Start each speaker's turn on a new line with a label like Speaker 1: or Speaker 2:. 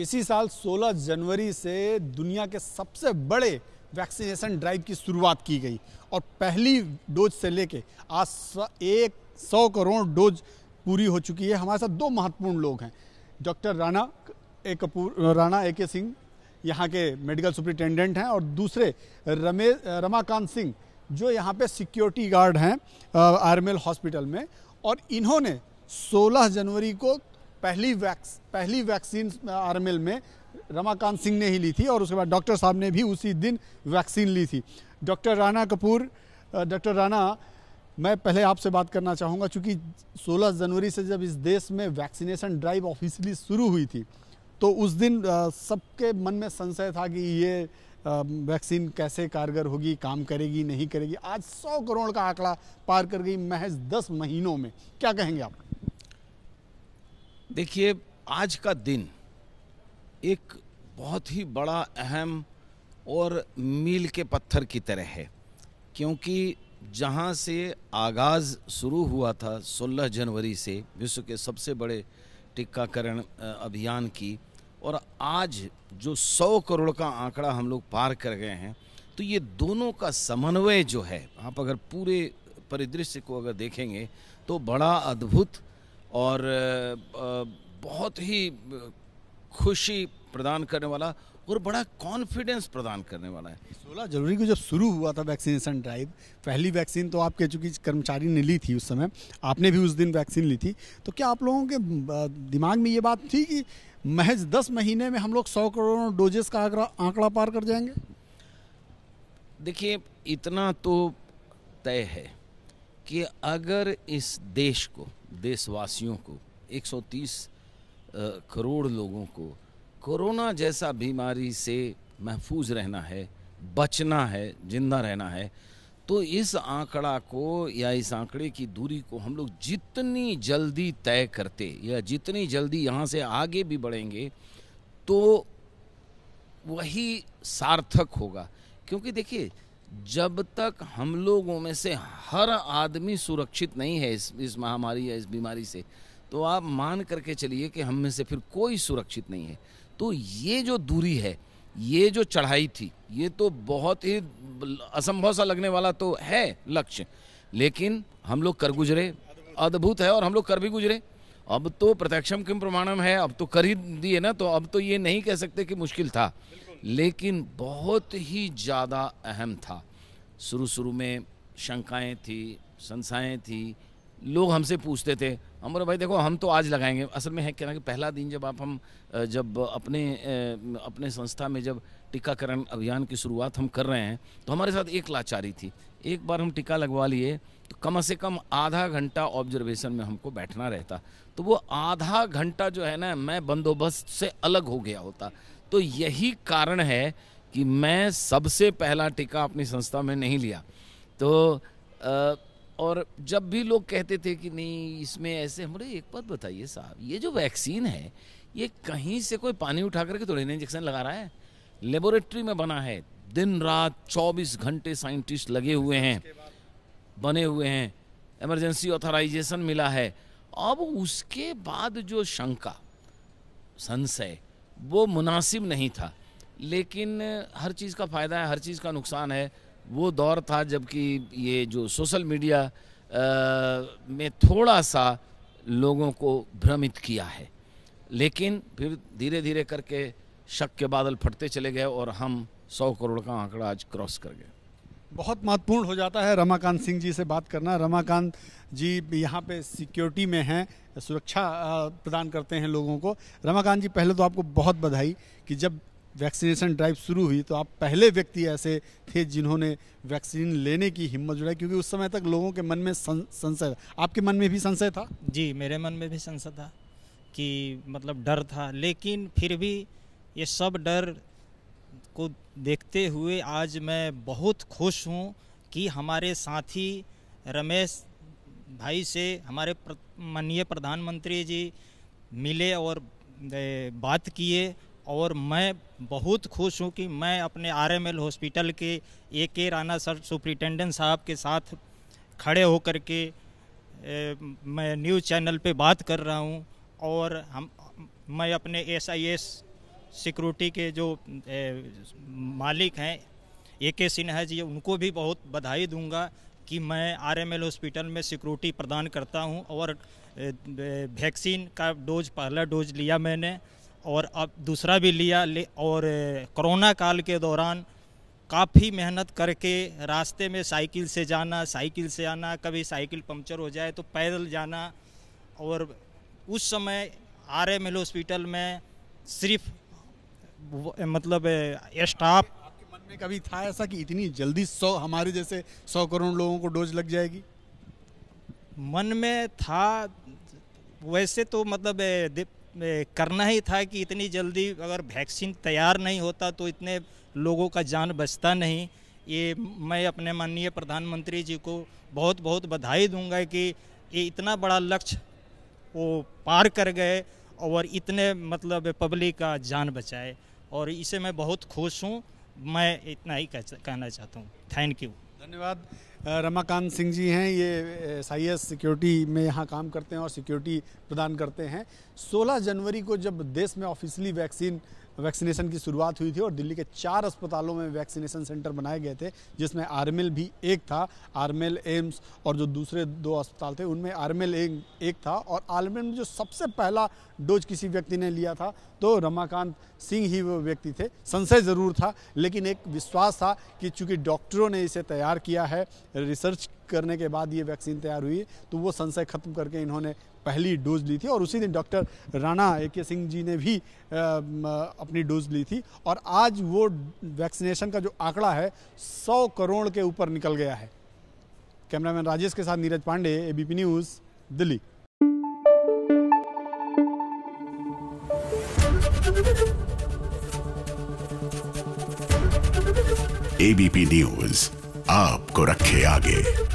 Speaker 1: इसी साल 16 जनवरी से दुनिया के सबसे बड़े वैक्सीनेशन ड्राइव की शुरुआत की गई और पहली डोज से लेके आज एक सौ करोड़ डोज पूरी हो चुकी है हमारे साथ दो महत्वपूर्ण लोग हैं doctor Rana A Kapoor Rana A K Singh यहाँ के मेडिकल सुप्रिटेंडेंट हैं और दूसरे रमे रमाकांत सिंह जो यहाँ पे सिक्योरिटी गार्ड हैं आर हॉस्पिटल में और इन्होंने 16 जनवरी को पहली वैक्स पहली वैक्सीन आर में रमाकांत सिंह ने ही ली थी और उसके बाद डॉक्टर साहब ने भी उसी दिन वैक्सीन ली थी डॉक्टर राणा कपूर डॉक्टर राणा मैं पहले आपसे बात करना चाहूँगा चूँकि 16 जनवरी से जब इस देश में वैक्सीनेशन ड्राइव ऑफिशियली शुरू हुई थी तो उस दिन सबके मन में संशय था कि ये वैक्सीन कैसे कारगर होगी काम करेगी नहीं करेगी आज 100 करोड़ का आंकड़ा पार कर गई महज 10 महीनों
Speaker 2: में क्या कहेंगे आप देखिए आज का दिन एक बहुत ही बड़ा अहम और मील के पत्थर की तरह है क्योंकि जहां से आगाज़ शुरू हुआ था 16 जनवरी से विश्व के सबसे बड़े टीकाकरण अभियान की और आज जो 100 करोड़ का आंकड़ा हम लोग पार कर गए हैं तो ये दोनों का समन्वय जो है आप अगर पूरे परिदृश्य को अगर देखेंगे तो बड़ा अद्भुत और बहुत ही खुशी प्रदान करने वाला और बड़ा कॉन्फिडेंस प्रदान करने वाला है
Speaker 1: 16 जनवरी को जब शुरू हुआ था वैक्सीनेशन ड्राइव पहली वैक्सीन तो आपके चूँकि कर्मचारी ने ली थी उस समय आपने भी उस दिन वैक्सीन ली थी तो क्या आप लोगों के दिमाग में ये बात थी कि महज दस महीने में हम लोग सौ करोड़ डोजेस का आंकड़ा पार कर जाएंगे
Speaker 2: देखिए इतना तो तय है कि अगर इस देश को देशवासियों को 130 करोड़ लोगों को कोरोना जैसा बीमारी से महफूज रहना है बचना है जिंदा रहना है तो इस आंकड़ा को या इस आंकड़े की दूरी को हम लोग जितनी जल्दी तय करते या जितनी जल्दी यहाँ से आगे भी बढ़ेंगे तो वही सार्थक होगा क्योंकि देखिए जब तक हम लोगों में से हर आदमी सुरक्षित नहीं है इस इस महामारी या इस बीमारी से तो आप मान करके चलिए कि हम में से फिर कोई सुरक्षित नहीं है तो ये जो दूरी है ये जो चढ़ाई थी ये तो बहुत ही असंभव सा लगने वाला तो है लक्ष्य लेकिन हम लोग कर गुजरे अद्भुत है और हम लोग कर भी गुजरे अब तो प्रत्यक्षम किम प्रमाणम है अब तो कर ही दिए ना तो अब तो ये नहीं कह सकते कि मुश्किल था लेकिन बहुत ही ज़्यादा अहम था शुरू शुरू में शंकाएं थी संसाएं थी लोग हमसे पूछते थे हम बोले भाई देखो हम तो आज लगाएंगे असल में है क्या ना कि पहला दिन जब आप हम जब अपने अपने संस्था में जब टीकाकरण अभियान की शुरुआत हम कर रहे हैं तो हमारे साथ एक लाचारी थी एक बार हम टीका लगवा लिए तो कम से कम आधा घंटा ऑब्जर्वेशन में हमको बैठना रहता तो वो आधा घंटा जो है ना मैं बंदोबस्त से अलग हो गया होता तो यही कारण है कि मैं सबसे पहला टीका अपनी संस्था में नहीं लिया तो आ, और जब भी लोग कहते थे कि नहीं इसमें ऐसे हमारे एक बात बताइए साहब ये जो वैक्सीन है ये कहीं से कोई पानी उठा करके तो रेन इंजेक्शन लगा रहा है लेबोरेटरी में बना है दिन रात 24 घंटे साइंटिस्ट लगे हुए हैं बने हुए हैं इमरजेंसी ऑथराइजेशन मिला है अब उसके बाद जो शंका संशय वो मुनासिब नहीं था लेकिन हर चीज़ का फ़ायदा है हर चीज़ का नुकसान है वो दौर था जबकि ये जो सोशल मीडिया आ, में थोड़ा सा लोगों को भ्रमित किया है लेकिन फिर धीरे धीरे करके शक के बादल फटते चले गए और हम सौ करोड़ का आंकड़ा आज क्रॉस कर गए
Speaker 1: बहुत महत्वपूर्ण हो जाता है रमाकांत सिंह जी से बात करना रमाकांत जी यहाँ पे सिक्योरिटी में हैं सुरक्षा प्रदान करते हैं लोगों को रमाकांत जी पहले तो आपको बहुत बधाई कि जब वैक्सीनेशन ड्राइव शुरू हुई तो आप पहले व्यक्ति ऐसे थे जिन्होंने वैक्सीन लेने की हिम्मत जुड़ाई क्योंकि उस समय तक लोगों के मन में संशय आपके मन में
Speaker 3: भी संशय था जी मेरे मन में भी संशय था कि मतलब डर था लेकिन फिर भी ये सब डर को देखते हुए आज मैं बहुत खुश हूँ कि हमारे साथी रमेश भाई से हमारे प्र, माननीय प्रधानमंत्री जी मिले और बात किए और मैं बहुत खुश हूं कि मैं अपने आरएमएल हॉस्पिटल के ए के राणा सर सुप्रिटेंडेंट साहब के साथ खड़े होकर के ए, मैं न्यूज़ चैनल पे बात कर रहा हूं और हम मैं अपने एस आई एस सिक्योरिटी के जो ए, मालिक हैं ए के सिन्हा जी उनको भी बहुत बधाई दूंगा कि मैं आरएमएल हॉस्पिटल में सिक्योरिटी प्रदान करता हूं और वैक्सीन का डोज पहला डोज लिया मैंने और अब दूसरा भी लिया ले और कोरोना काल के दौरान काफ़ी मेहनत करके रास्ते में साइकिल से जाना साइकिल से आना कभी साइकिल पंक्चर हो जाए तो पैदल जाना और उस समय आर एम हॉस्पिटल में सिर्फ मतलब स्टाफ आपके मन में कभी था ऐसा कि इतनी जल्दी सौ हमारे जैसे सौ करोड़ लोगों को डोज लग जाएगी मन में था वैसे तो मतलब करना ही था कि इतनी जल्दी अगर वैक्सीन तैयार नहीं होता तो इतने लोगों का जान बचता नहीं ये मैं अपने माननीय प्रधानमंत्री जी को बहुत बहुत बधाई दूंगा कि ये इतना बड़ा लक्ष्य वो पार कर गए और इतने मतलब पब्लिक का जान बचाए और इसे मैं बहुत खुश हूँ मैं इतना ही कहना चाहता हूँ थैंक यू
Speaker 1: धन्यवाद रमाकांत सिंह जी हैं ये एस आई एस सिक्योरिटी में यहाँ काम करते हैं और सिक्योरिटी प्रदान करते हैं 16 जनवरी को जब देश में ऑफिशियली वैक्सीन वैक्सीनेशन की शुरुआत हुई थी और दिल्ली के चार अस्पतालों में वैक्सीनेशन सेंटर बनाए गए थे जिसमें आरमेल भी एक था आरमेल एम्स और जो दूसरे दो अस्पताल थे उनमें आरमेल एक, एक था और आरमेल में जो सबसे पहला डोज किसी व्यक्ति ने लिया था तो रमाकांत सिंह ही वो व्यक्ति थे संशय ज़रूर था लेकिन एक विश्वास था कि चूंकि डॉक्टरों ने इसे तैयार किया है रिसर्च करने के बाद ये वैक्सीन तैयार हुई तो वो संशय खत्म करके इन्होंने पहली डोज ली थी और उसी दिन doctor Rana A K Singh जी ने भी अपनी डोज ली थी और आज वो वैक्सीनेशन का जो आंकड़ा है सौ करोड़ के ऊपर निकल गया है कैमरामैन राजेश के साथ Neeraj Pandey ABP News Delhi ABP News
Speaker 2: आपको रखे आगे